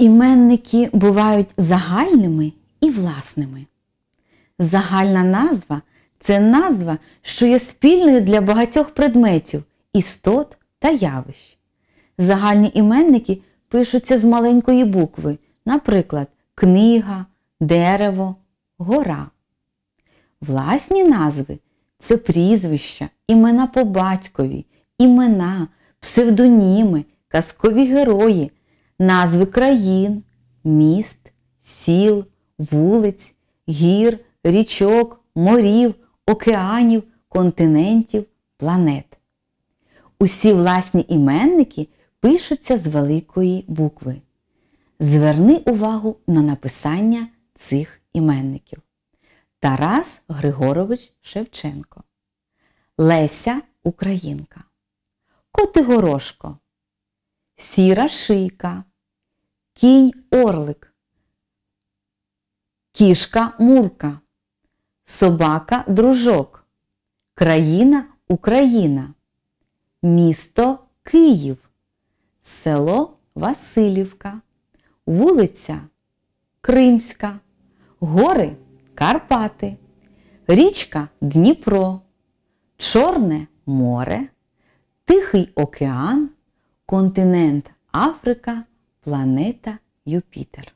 Іменники бувають загальними і власними. Загальна назва це назва, що є спільною для багатьох предметів, істот та явищ. Загальні іменники пишуться з маленької букви, наприклад, книга, дерево, гора. Власні назви це прізвища, імена по батькові, імена, псевдоніми, казкові герої назви країн, міст, сіл, вулиць, гір, річок, морів, океанів, континентів, планет. Усі власні іменники пишуться з великої букви. Зверни увагу на написання цих іменників. Тарас Григорович Шевченко. Леся Українка. Котигорошко. Сіра шийка кінь орлик, кішка мурка, собака дружок, країна Україна, місто Київ, село Васильівка, вулиця Кримська, гори Карпати, річка Дніпро, Чорне море, Тихий океан, континент Африка планета Юпітер.